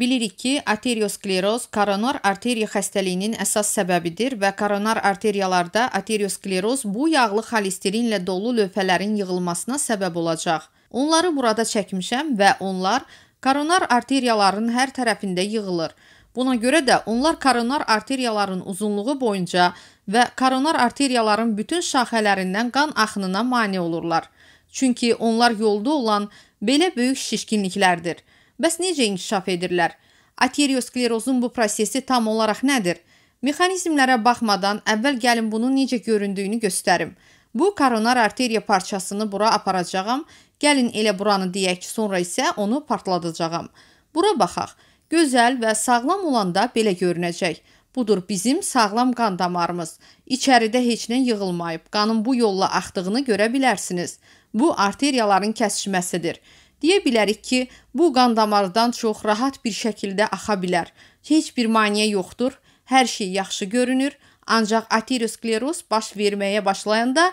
Bilirik ki, aterioskleroz koronar arteriya xəstəliyinin əsas səbəbidir və koronar arteriyalarda aterioskleroz bu yağlı xolesterinlə dolu lövhələrin yığılmasına səbəb olacaq. Onları burada çəkmişəm və onlar koronar arteriyaların hər tərəfində yığılır. Buna görə də onlar koronar arteriyaların uzunluğu boyunca və koronar arteriyaların bütün şaxələrindən qan axınına mane olurlar. Çünki onlar yolda olan belə böyük şişkinliklərdir. Bəs necə inkişaf edirlər? Ateriosklerozun bu prosesi tam olaraq nədir? Mexanizmlərə baxmadan əvvəl gəlin bunun necə göründüyünü göstərim. Bu koronar arteriya parçasını bura aparacağam. Gəlin elə buranı deyək, sonra isə onu partladacağam. Bura baxaq. Gözəl və sağlam olanda belə görünəcək. Budur bizim sağlam qan damarımız. İçəridə heç nə yığılmayıb. Qanın bu yolla axdığını görə bilərsiniz. Bu arteriyaların kəsişməsidir. Deyə bilərik ki, bu qan damardan çox rahat bir şəkildə axa bilər. Heç bir maneə yoxdur. Hər şey yaxşı görünür, ancaq ateroskleroz baş verməyə başlayanda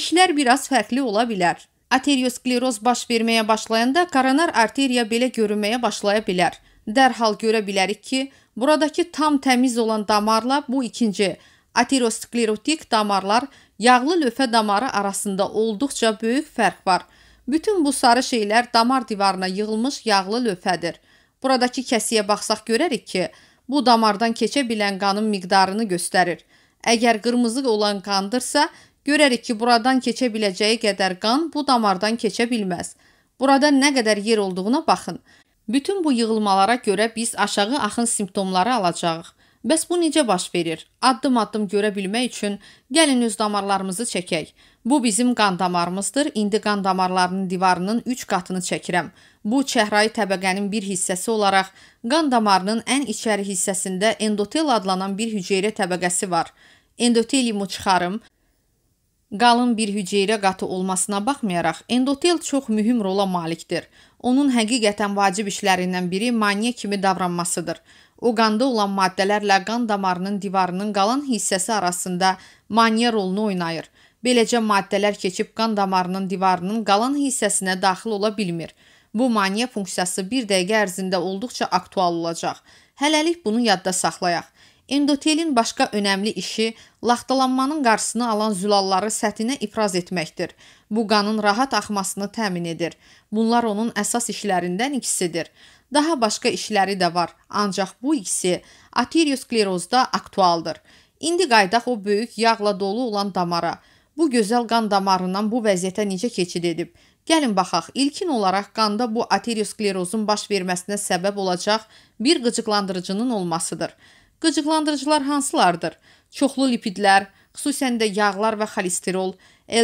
işlər biraz fərqli ola bilər. Ateroskleroz baş verməyə başlayanda koronar arteriya belə görünməyə başlaya bilər. Dərhal görə bilərik ki, buradakı tam təmiz olan damarla bu ikinci aterosklerotik damarlar yağlı lövhə damarı arasında olduqca böyük fərq var. Bütün bu sarı şeylər damar divarına yığılmış yağlı lövhədir. Buradakı kəsiyə baxsaq görərik ki, bu damardan keçə bilən qanın miqdarını göstərir. Əgər qırmızı olan qandırsa, görərik ki, buradan keçə biləcəyi qədər qan bu damardan keçə bilməz. Burada nə qədər yer olduğuna baxın. Bütün bu yığılmalara görə biz aşağı axın simptomları alacağıq. Bəs bu necə baş verir? Addım-addım görə bilmək üçün gəlin öz damarlarımızı çəkək. Bu bizim qan damarımızdır. İndi qan damarlarının divarının 3 qatını çəkirəm. Bu çəhrayı təbəqənin bir hissəsi olaraq qan damarının ən içəri hissəsində endotel adlanan bir hüceyrə təbəqəsi var. Endoteliumu çıxarım. Qalın bir hüceyrə qatı olmasına baxmayaraq endotel çox mühüm rola malikdir. Onun həqiqətən vacib işlərindən biri maneə kimi davranmasıdır. O qanda olan maddələrlə qan damarının divarının qalan hissəsi arasında maneə rolunu oynayır. Beləcə maddələr keçib qan damarının divarının qalan hissəsinə daxil ola bilmir. Bu maneə funksiyası 1 dəqiqə ərzində olduqca aktual olacaq. Hələlik bunu yadda saxlayaq. Endotelin başqa önəmli işi laxtalanmanın qarşısını alan zülalları səthinə ifraz etməkdir. Bu qanın rahat axmasını təmin edir. Bunlar onun əsas işlərindən ikisidir. Daha başqa işləri də var, ancaq bu ikisi ateriosklerozda aktualdır. İndi qayıdaq o böyük yağla dolu olan damara. Bu gözəl qan damarından bu vəziyyətə necə keçid edib? Gəlin baxaq. İlkin olaraq qanda bu ateriosklerozun baş verməsinə səbəb olacaq bir qıcıqlandırıcının olmasıdır. Qıcıqlandırıcılar hansılardır? Çoxlu lipidlər, xüsusən də yağlar və xolesterol,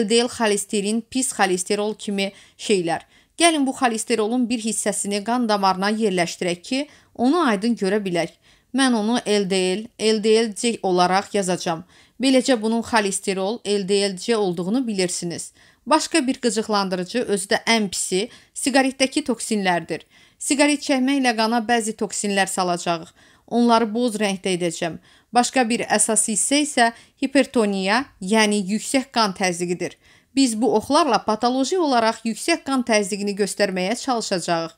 LDL xolesterin, pis xolesterol kimi şeylər. Gəlin bu xolesterolun bir hissəsini qan damarına yerləşdirək ki, onu aydın görə bilək. Mən onu LDL, LDLC olaraq yazacağam. Beləcə bunun xolesterol, LDL-C olduğunu bilirsiniz. Başqa bir qıcıqlandırıcı, özü də ən pisi siqaretdəki toksinlərdir. Siqaret çəkməklə qana bəzi toksinlər salacağıq. Onları boz rəngdə edəcəm. Başqa bir əsas hissə isə hipertoniya, yəni yüksək qan təzyiqidir. Biz bu oxlarla patoloji olaraq yüksək qan təzyiqini göstərməyə çalışacağıq.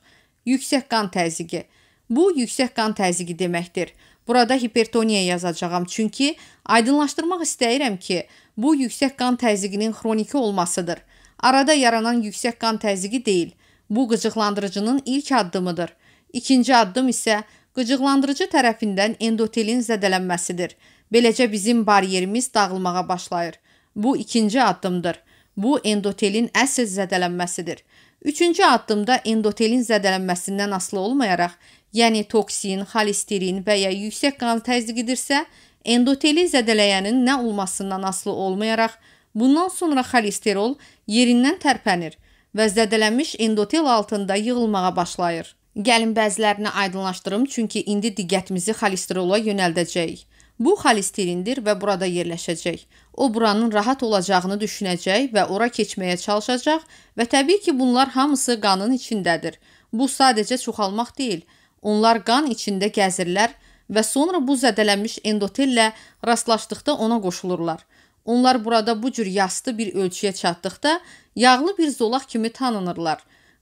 Yüksək qan təzyiqi. Bu yüksək qan təzyiqi deməkdir. Burada hipertoniya yazacağam, çünki aydınlaşdırmaq istəyirəm ki, bu yüksək qan təzyiqinin xroniki olmasıdır. Arada yaranan yüksək qan təzyiqi deyil. Bu qıcıqlandırıcının ilk addımıdır. İkinci addım isə qıcıqlandırıcı tərəfindən endotelin zədələnməsidir. Beləcə bizim baryerimiz dağılmağa başlayır. Bu ikinci addımdır. Bu endotelin əsl zədələnməsidir. Üçüncü addımda endotelin zədələnməsindən asılı olmayaraq yəni toksin, xolesterin və ya yüksək qan təzyiq edirsə, endoteli zədələyənin nə olmasından asılı olmayaraq bundan sonra xolesterol yerindən tərpənir və zədələnmiş endotel altında yığılmağa başlayır. Gəlin bəzilərini aydınlaşdırım, çünki indi diqqətimizi xolesterola yönəldəcəyik. Bu xolesterindir və burada yerləşəcək. O buranın rahat olacağını düşünəcək və ora keçməyə çalışacaq və təbii ki, bunlar hamısı qanın içindədir. Bu sadəcə çoxalmaq deyil, Onlar qan içində gəzirlər və sonra bu zədələnmiş endotellə rastlaşdıqda ona qoşulurlar. Onlar burada bu cür yastı bir ölçüyə çatdıqda yağlı bir zolaq kimi tanınırlar.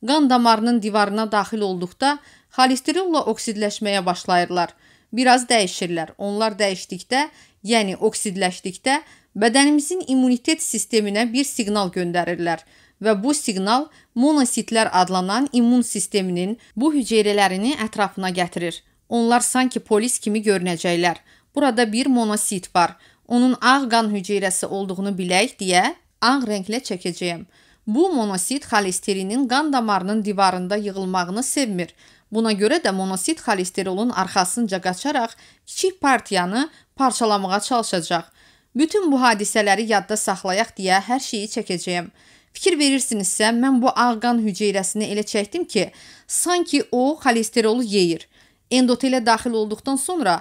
Qan damarının divarına daxil olduqda xolesterolla oksidləşməyə başlayırlar. Biraz dəyişirlər. Onlar dəyişdikdə, yəni oksidləşdikdə bədənimizin immunitet sisteminə bir siqnal göndərirlər və bu siqnal monositlər adlanan immun sisteminin bu hüceyrələrini ətrafına gətirir. Onlar sanki polis kimi görünəcəklər. Burada bir monosit var. Onun ağ qan hüceyrəsi olduğunu bilək deyə ağ rənglə çəkəcəyəm. Bu monosit xolesterinin qan damarının divarında yığılmağını sevmir. Buna görə də monosit xolesterolun arxasınca qaçaraq kiçik partiyanı parçalamağa çalışacaq. Bütün bu hadisələri yadda saxlayaq deyə hər şeyi çəkəcəyəm. Fikir verirsinizsə, mən bu ağ qan hüceyrəsini elə çəkdim ki, sanki o xolesterolu yeyir. Endotelə daxil olduqdan sonra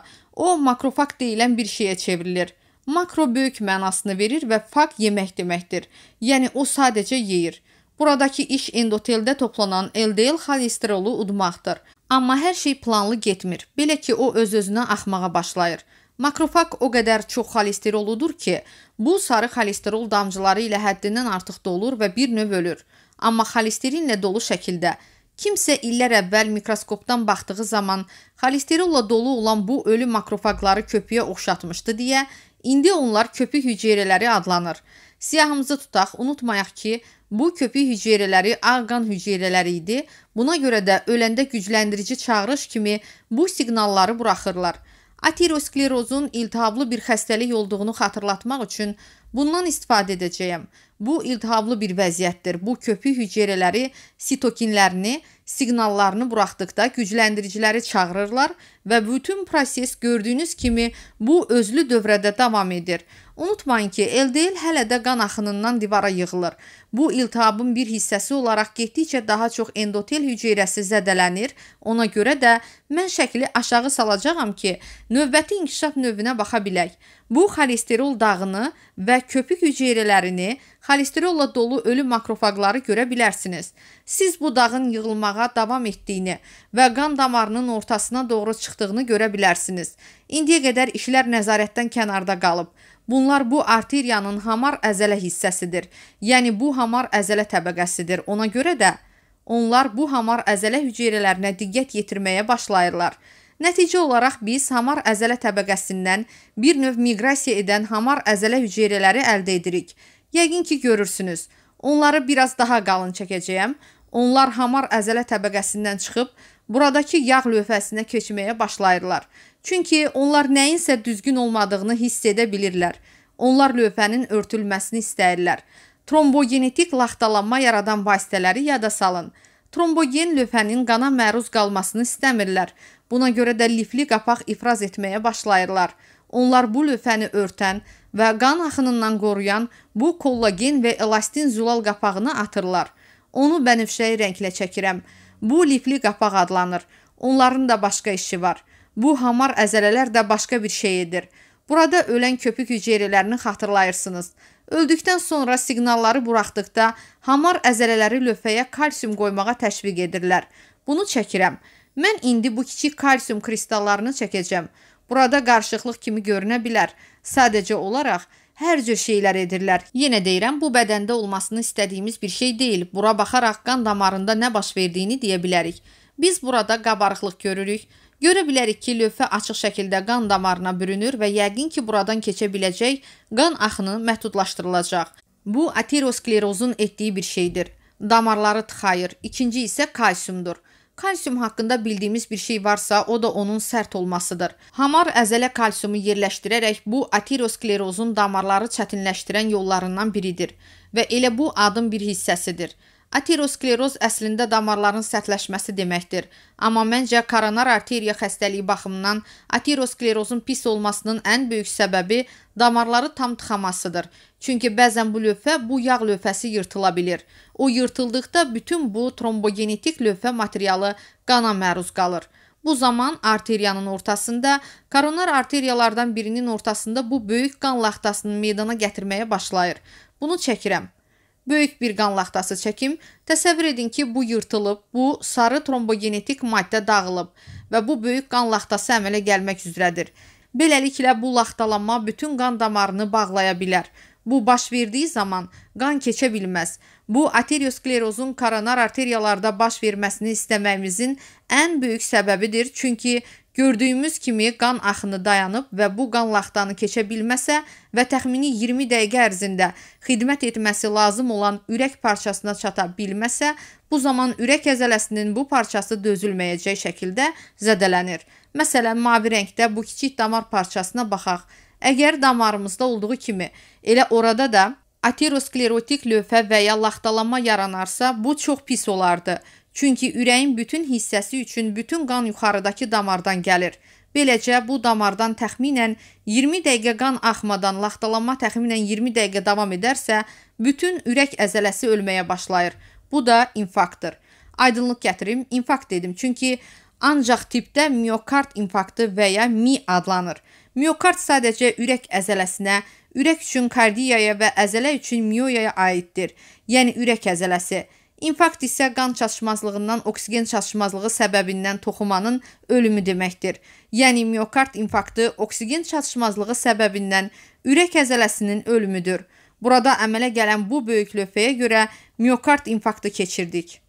o makrofag deyilən bir şeyə çevrilir. Makro böyük mənasını verir və fag yemək deməkdir. Yəni o sadəcə yeyir. Buradakı iş endoteldə toplanan LDL xolesterolu udmaqdır. Amma hər şey planlı getmir. Belə ki, o öz-özünə axmağa başlayır. Makrofag o qədər çox xolesteroludur ki, bu sarı xolesterol damcıları ilə həddindən artıq dolur və bir növ ölür. Amma xolesterinlə dolu şəkildə kimsə illər əvvəl mikroskopdan baxdığı zaman xolesterolla dolu olan bu ölü makrofagları köpüyə oxşatmışdı deyə indi onlar köpük hüceyrələri adlanır. Siyahımızı tutaq, unutmayaq ki, bu köpük hüceyrələri ağ qan hüceyrələri idi. Buna görə də öləndə gücləndirici çağırış kimi bu siqnalları buraxırlar. Aterosklerozun iltihablı bir xəstəlik olduğunu xatırlatmaq üçün bundan istifadə edəcəyəm. Bu iltihablı bir vəziyyətdir. Bu köpük hüceyrələri sitokinlərini siqnallarını buraxdıqda gücləndiriciləri çağırırlar və bütün proses gördüyünüz kimi bu özlü dövrədə davam edir. Unutmayın ki, LDL hələ də qan axınından divara yığılır. Bu iltihabın bir hissəsi olaraq getdikcə daha çox endotel hüceyrəsi zədələnir. Ona görə də mən şəkli aşağı salacağam ki, növbəti inkişaf növünə baxa bilək. Bu xolesterol dağını və köpük hüceyrələrini xolesterolla dolu ölü makrofaqları görə bilərsiniz. Siz budağın yığılmağa davam etdiyini və qan damarının ortasına doğru çıxdığını görə bilərsiniz. İndiyə qədər işlər nəzarətdən kənarda qalıb. Bunlar bu arteriyanın hamar əzələ hissəsidir. Yəni bu hamar əzələ təbəqəsidir. Ona görə də onlar bu hamar əzələ hüceyrələrinə diqqət yetirməyə başlayırlar. Nəticə olaraq biz hamar əzələ təbəqəsindən bir növ miqrasiya edən hamar əzələ hüceyrələri əldə edirik. Yəqin ki görürsünüz. Onları biraz daha qalın çəkəcəyəm. Onlar hamar əzələ təbəqəsindən çıxıb buradakı yağ lövhəsinə keçməyə başlayırlar. Çünki onlar nəyinsə düzgün olmadığını hiss edə bilirlər. Onlar lövhənin örtülməsini istəyirlər. Trombogenetik laxtalanma yaradan vasitələri yada salın. Trombogen lövhənin qana məruz qalmasını istəmirlər. Buna görə də lifli qapaq ifraz etməyə başlayırlar. Onlar bu lövhəni örtən, və qan axınından qoruyan bu kollagen və elastin zülal qapağını atırlar. Onu bənövşəyi rənglə çəkirəm. Bu lipli qapaq adlanır. Onların da başqa işi var. Bu hamar əzələlər də başqa bir şeyidir. Burada ölən köpük hüceyrələrini xatırlayırsınız. Öldükdən sonra siqnalları buraxdıqda hamar əzələləri lövhəyə kalsium qoymağa təşviq edirlər. Bunu çəkirəm. Mən indi bu kiçik kalsium kristallarını çəkəcəm. Burada qarşıqlıq kimi görünə bilər. Sadəcə olaraq hər cür şeylər edirlər. Yenə deyirəm, bu bədəndə olmasını istədiyimiz bir şey deyil. Bura baxaraq qan damarında nə baş verdiyini deyə bilərik. Biz burada qabarıqlıq görürük. Görə bilərik ki, lövhə açıq şəkildə qan damarına bürünür və yəqin ki, buradan keçə biləcək qan axını məhdudlaşdırılacaq. Bu aterosklerozun etdiyi bir şeydir. Damarları tıxayır. İkinci isə kalsiumdur. Kalsium haqqında bildiyimiz bir şey varsa, o da onun sərt olmasıdır. Hamar əzələ kalsiumu yerləşdirərək bu aterosklerozun damarları çətinləşdirən yollarından biridir və elə bu adın bir hissəsidir. Ateroskleroz əslində damarların sərtləşməsi deməkdir. Amma məncə koronar arteriya xəstəliyi baxımından aterosklerozun pis olmasının ən böyük səbəbi damarları tam tıxamasıdır. Çünki bəzən bu lövhə, bu yağ lövhəsi yırtıla bilir. O yırtıldıqda bütün bu trombogenetik lövhə materialı qana məruz qalır. Bu zaman arteriyanın ortasında, koronar arteriyalardan birinin ortasında bu böyük qan laxtasını meydana gətirməyə başlayır. Bunu çəkirəm böyük bir qan laxtası çəkim, təsəvvür edin ki, bu yırtılıb, bu sarı trombogenetik maddə dağılıb və bu böyük qan laxtası əmələ gəlmək üzrədir. Beləliklə bu laxtalanma bütün qan damarını bağlaya bilər. Bu baş verdiyi zaman qan keçə bilməz. Bu ateriosklerozun koronar arteriyalarda baş verməsini istəməyimizin ən böyük səbəbidir. Çünki Gördüyümüz kimi qan axını dayanıb və bu qan laxtanı keçə bilməsə və təxmini 20 dəqiqə ərzində xidmət etməsi lazım olan ürək parçasına çata bilməsə, bu zaman ürək əzələsinin bu parçası dözülməyəcək şəkildə zədələnir. Məsələn, mavi rəngdə bu kiçik damar parçasına baxaq. Əgər damarımızda olduğu kimi elə orada da aterosklerotik lövhə və ya laxtalanma yaranarsa, bu çox pis olardı. Çünki ürəyin bütün hissəsi üçün bütün qan yuxarıdakı damardan gəlir. Beləcə bu damardan təxminən 20 dəqiqə qan axmadan laxtalanma təxminən 20 dəqiqə davam edərsə, bütün ürək əzələsi ölməyə başlayır. Bu da infarktdır. Aydınlıq gətirim, infarkt dedim. Çünki ancaq tipdə miokard infarktı və ya mi adlanır. Miokard sadəcə ürək əzələsinə, ürək üçün kardiyaya və əzələ üçün miyoyaya aiddir. Yəni ürək əzələsi İnfarkt isə qan çatışmazlığından oksigen çatışmazlığı səbəbindən toxumanın ölümü deməkdir. Yəni miokard infarktı oksigen çatışmazlığı səbəbindən ürək əzələsinin ölümüdür. Burada əmələ gələn bu böyük lövhəyə görə miokard infarktı keçirdik.